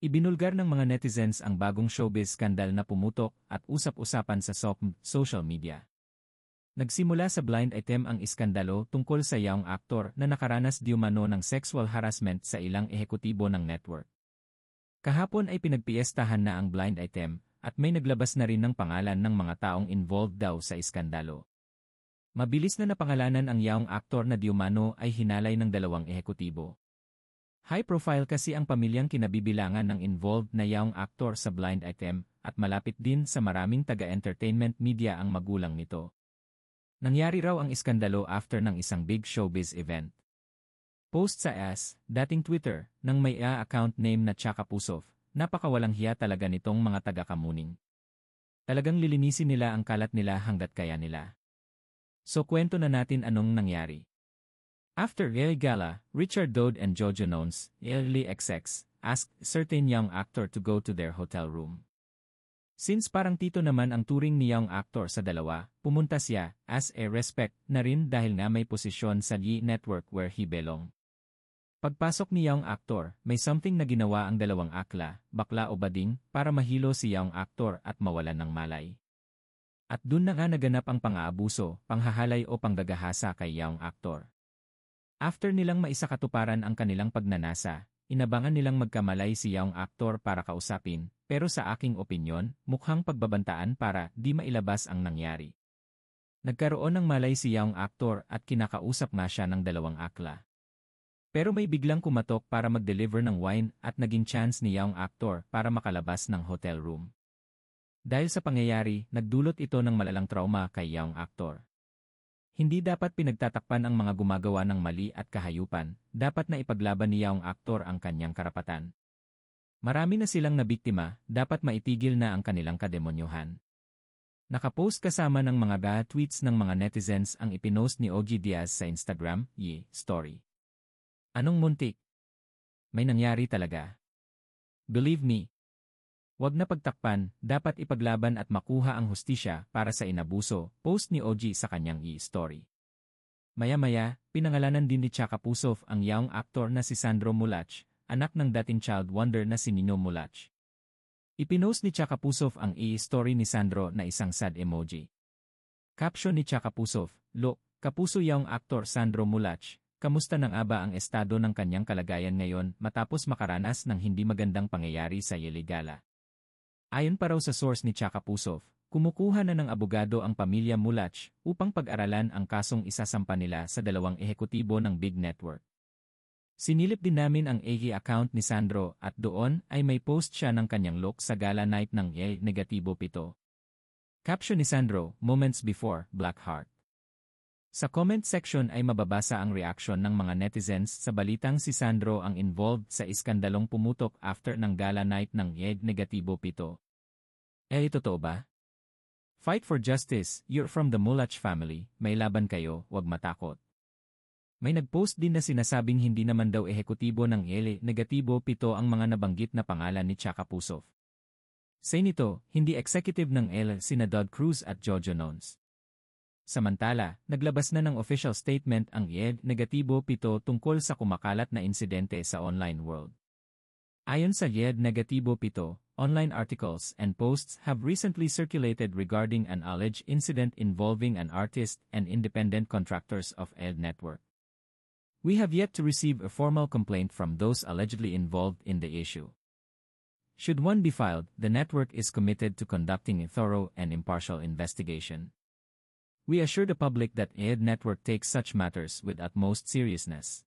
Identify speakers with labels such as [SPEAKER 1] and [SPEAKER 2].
[SPEAKER 1] Ibinulgar ng mga netizens ang bagong showbiz skandal na pumutok at usap-usapan sa SOP social media. Nagsimula sa blind item ang iskandalo tungkol sa yaong actor na nakaranas diumano ng sexual harassment sa ilang ehekutibo ng network. Kahapon ay pinagpiestahan na ang blind item at may naglabas na rin ng pangalan ng mga taong involved daw sa iskandalo. Mabilis na napangalanan ang young actor na diumano ay hinalay ng dalawang ehekutibo. High profile kasi ang pamilyang kinabibilangan ng involved na young actor sa blind item at malapit din sa maraming taga-entertainment media ang magulang nito. Nangyari raw ang iskandalo after ng isang big showbiz event. Post sa S, dating Twitter, ng may account name na Chaka Pusov, napakawalang hiya talaga nitong mga taga-kamuning. Talagang lilinisin nila ang kalat nila hanggat kaya nila. So kwento na natin anong nangyari. After Il Gala, Richard Dode and Jojo Nones, early XX, asked certain young actor to go to their hotel room. Since parang tito naman ang turing ni young actor sa dalawa, pumunta siya, as a respect, na rin dahil nga may posisyon sa Yi Network where he belong. Pagpasok ni young actor, may something na ginawa ang dalawang akla, bakla o bading, para mahilo si young actor at mawalan ng malay. At dun na nga naganap ang pang-aabuso, panghahalay o panggagahasa kay young actor. After nilang maisakatuparan ang kanilang pagnanasa, inabangan nilang magkamalay si Yaong Actor para kausapin, pero sa aking opinyon, mukhang pagbabantaan para di mailabas ang nangyari. Nagkaroon ng malay si Yaong aktor at kinakausap nga siya ng dalawang akla. Pero may biglang kumatok para mag-deliver ng wine at naging chance ni Yaong Actor para makalabas ng hotel room. Dahil sa pangyayari, nagdulot ito ng malalang trauma kay Yaong Actor. Hindi dapat pinagtatakpan ang mga gumagawa ng mali at kahayupan, dapat na ipaglaban niya ang aktor ang kanyang karapatan. Marami na silang nabiktima, dapat maitigil na ang kanilang kademonyohan. Nakapost kasama ng mga ga tweets ng mga netizens ang ipinost ni Ogie Diaz sa Instagram, Ye, Story. Anong muntik? May nangyari talaga. Believe me. Wag na pagtakpan, dapat ipaglaban at makuha ang hustisya para sa inabuso, post ni OG sa kanyang e-story. Maya-maya, pinangalanan din ni Chaka Pusov ang young actor na si Sandro Mulach, anak ng dating child wonder na si Nino Mulach. Ipinost ni Chaka Pusov ang e-story ni Sandro na isang sad emoji. Caption ni Chaka Pusov, Look, kapuso young actor Sandro Mulach, kamusta nang aba ang estado ng kanyang kalagayan ngayon matapos makaranas ng hindi magandang pangyayari sa Yeligala. Ayon pa raw sa source ni Chakapusov, kumukuha na ng abogado ang pamilya Mulach upang pag-aralan ang kasong isasampa nila sa dalawang ehekutibo ng big network. Sinilip din namin ang AG account ni Sandro at doon ay may post siya ng kanyang look sa gala night ng Yale Negatibo 7. Caption ni Sandro, Moments Before, Blackheart. Sa comment section ay mababasa ang reaksyon ng mga netizens sa balitang si Sandro ang involved sa iskandalong pumutok after ng gala night ng YED Negatibo 7. Eh totoo ba? Fight for justice, you're from the Mulach family, may laban kayo, wag matakot. May nagpost din na sinasabing hindi naman daw ehekutibo ng YELE Negatibo 7 ang mga nabanggit na pangalan ni Chaka Pusov. Say nito, hindi executive ng L sina Dodd Cruz at Jojo Nones. Samantala, naglabas na ng official statement ang IED negatibo 7 tungkol sa kumakalat na insidente sa online world. Ayon sa IED negatibo 7, online articles and posts have recently circulated regarding an alleged incident involving an artist and independent contractors of IED network. We have yet to receive a formal complaint from those allegedly involved in the issue. Should one be filed, the network is committed to conducting a thorough and impartial investigation. We assure the public that AID Network takes such matters with utmost seriousness.